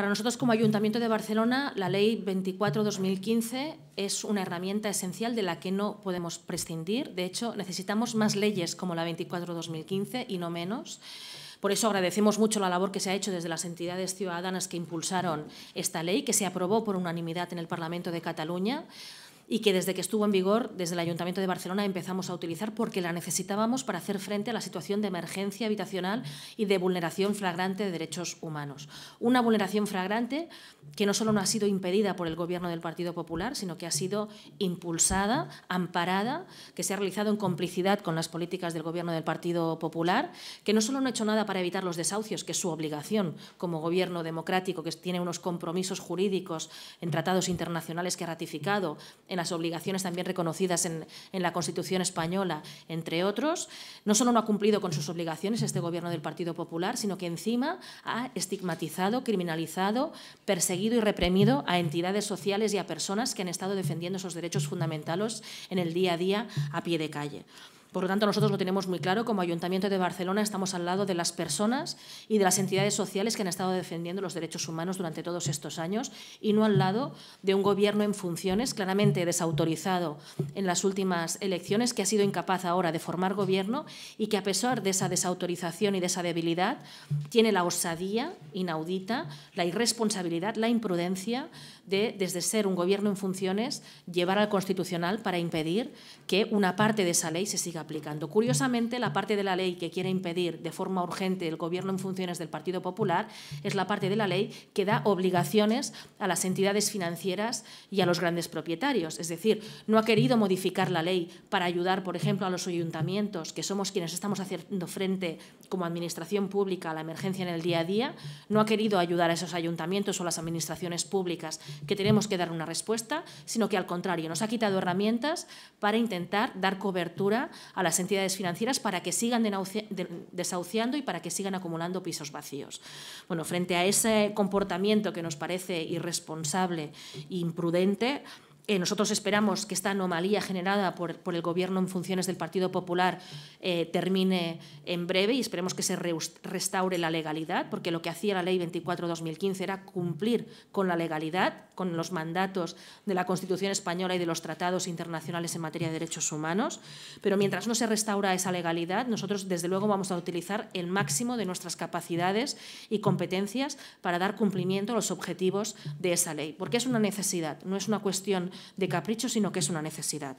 Para nosotros como Ayuntamiento de Barcelona, la Ley 24-2015 es una herramienta esencial de la que no podemos prescindir. De hecho, necesitamos más leyes como la 24-2015 y no menos. Por eso agradecemos mucho la labor que se ha hecho desde las entidades ciudadanas que impulsaron esta ley, que se aprobó por unanimidad en el Parlamento de Cataluña y que desde que estuvo en vigor, desde el Ayuntamiento de Barcelona, empezamos a utilizar porque la necesitábamos para hacer frente a la situación de emergencia habitacional y de vulneración flagrante de derechos humanos. Una vulneración flagrante que no solo no ha sido impedida por el Gobierno del Partido Popular, sino que ha sido impulsada, amparada, que se ha realizado en complicidad con las políticas del Gobierno del Partido Popular, que no solo no ha hecho nada para evitar los desahucios, que es su obligación como Gobierno democrático, que tiene unos compromisos jurídicos en tratados internacionales que ha ratificado, en las obligaciones también reconocidas en, la Constitución española, entre otros, no solo no ha cumplido con sus obligaciones este gobierno del Partido Popular, sino que encima ha estigmatizado, criminalizado, perseguido y reprimido a entidades sociales y a personas que han estado defendiendo esos derechos fundamentales en el día a día a pie de calle. Por lo tanto, nosotros lo tenemos muy claro, como Ayuntamiento de Barcelona estamos al lado de las personas y de las entidades sociales que han estado defendiendo los derechos humanos durante todos estos años y no al lado de un gobierno en funciones claramente desautorizado en las últimas elecciones, que ha sido incapaz ahora de formar gobierno y que a pesar de esa desautorización y de esa debilidad tiene la osadía inaudita, la irresponsabilidad, la imprudencia de, desde ser un gobierno en funciones, llevar al Constitucional para impedir que una parte de esa ley se siga aplicando. Curiosamente, la parte de la ley que quiere impedir de forma urgente el Gobierno en funciones del Partido Popular es la parte de la ley que da obligaciones a las entidades financieras y a los grandes propietarios. Es decir, no ha querido modificar la ley para ayudar, por ejemplo, a los ayuntamientos, que somos quienes estamos haciendo frente como administración pública a la emergencia en el día a día. No ha querido ayudar a esos ayuntamientos o las administraciones públicas que tenemos que dar una respuesta, sino que al contrario, nos ha quitado herramientas para intentar dar cobertura a las entidades financieras para que sigan desahuciando y para que sigan acumulando pisos vacíos. Bueno, frente a ese comportamiento que nos parece irresponsable e imprudente, eh, nosotros esperamos que esta anomalía generada por, el Gobierno en funciones del Partido Popular eh, termine en breve y esperemos que se restaure la legalidad, porque lo que hacía la Ley 24-2015 era cumplir con la legalidad, con los mandatos de la Constitución española y de los tratados internacionales en materia de derechos humanos. Pero mientras no se restaura esa legalidad, nosotros desde luego vamos a utilizar el máximo de nuestras capacidades y competencias para dar cumplimiento a los objetivos de esa ley, porque es una necesidad, no es una cuestión de capricho, sino que es una necesidad.